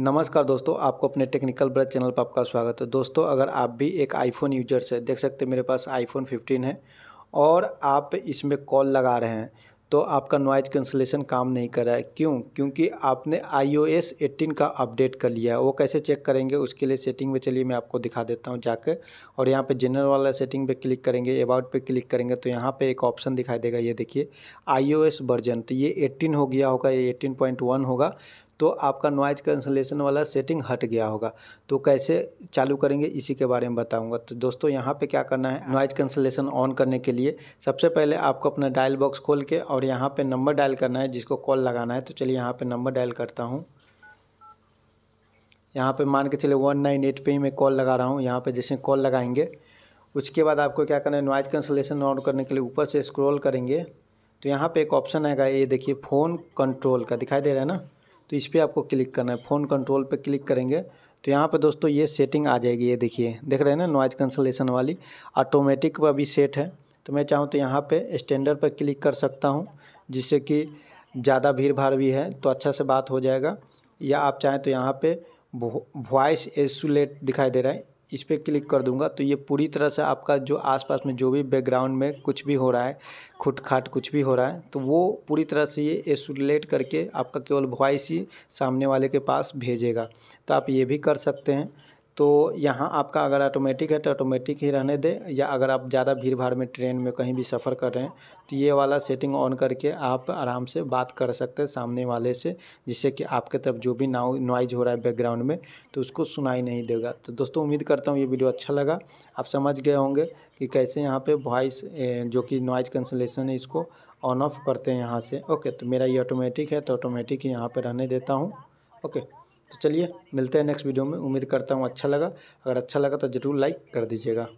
नमस्कार दोस्तों आपको अपने टेक्निकल ब्रज चैनल पर आपका स्वागत है दोस्तों अगर आप भी एक आईफोन यूजर्स है देख सकते हैं मेरे पास आईफोन 15 है और आप इसमें कॉल लगा रहे हैं तो आपका नॉइज कैंसिलेशन काम नहीं कर रहा है क्यों क्योंकि आपने आईओएस 18 का अपडेट कर लिया है वो कैसे चेक करेंगे उसके लिए सेटिंग में चलिए मैं आपको दिखा देता हूँ जाकर और यहाँ पे जनरल वाला सेटिंग पे क्लिक करेंगे अबाउट पे क्लिक करेंगे तो यहाँ पे एक ऑप्शन दिखाई देगा ये देखिए iOS वर्जन तो ये एट्टीन हो गया होगा ये एट्टीन होगा तो आपका नॉइज़ कैंसलेशन वाला सेटिंग हट गया होगा तो कैसे चालू करेंगे इसी के बारे में बताऊंगा तो दोस्तों यहाँ पे क्या करना है नॉइज़ कैंसलेशन ऑन करने के लिए सबसे पहले आपको अपना डायल बॉक्स खोल के और यहाँ पर नंबर डायल करना है जिसको कॉल लगाना है तो चलिए यहाँ पर नंबर डायल करता हूँ यहाँ पर मान के चले वन नाइन एट पे ही मैं कॉल लगा रहा हूँ यहाँ पर जैसे कॉल लगाएंगे उसके बाद आपको क्या करना है नॉइज़ कैंसलेशन ऑन करने के लिए ऊपर से स्क्रॉल करेंगे तो यहाँ पे एक ऑप्शन आएगा ये देखिए फ़ोन कंट्रोल का दिखाई दे रहा है ना तो इस पर आपको क्लिक करना है फ़ोन कंट्रोल पर क्लिक करेंगे तो यहाँ पर दोस्तों ये सेटिंग आ जाएगी ये देखिए देख रहे हैं ना नॉइज़ कंसलेशन वाली ऑटोमेटिक पर अभी सेट है तो मैं चाहूँ तो यहाँ पे स्टैंडर्ड पर क्लिक कर सकता हूँ जिससे कि ज़्यादा भीड़ भाड़ भी है तो अच्छा से बात हो जाएगा या आप चाहें तो यहाँ पे वॉइस एसुलेट दिखाई दे रहा है इस पर क्लिक कर दूंगा तो ये पूरी तरह से आपका जो आसपास में जो भी बैकग्राउंड में कुछ भी हो रहा है खुटखाट कुछ भी हो रहा है तो वो पूरी तरह से ये एसुलेट करके आपका केवल वॉइस ही सामने वाले के पास भेजेगा तो आप ये भी कर सकते हैं तो यहाँ आपका अगर ऑटोमेटिक है तो ऑटोमेटिक ही रहने दें या अगर आप ज़्यादा भीड़ भाड़ में ट्रेन में कहीं भी सफ़र कर रहे हैं तो ये वाला सेटिंग ऑन करके आप आराम से बात कर सकते हैं सामने वाले से जिससे कि आपके तरफ जो भी नाउ नॉइज हो रहा है बैकग्राउंड में तो उसको सुनाई नहीं देगा तो दोस्तों उम्मीद करता हूँ ये वीडियो अच्छा लगा आप समझ गए होंगे कि कैसे यहाँ पर वॉइस जो कि नॉइज कैंसलेशन है इसको ऑन ऑफ करते हैं यहाँ से ओके तो मेरा ये ऑटोमेटिक है तो ऑटोमेटिक ही यहाँ पर रहने देता हूँ ओके तो चलिए मिलते हैं नेक्स्ट वीडियो में उम्मीद करता हूँ अच्छा लगा अगर अच्छा लगा तो ज़रूर लाइक कर दीजिएगा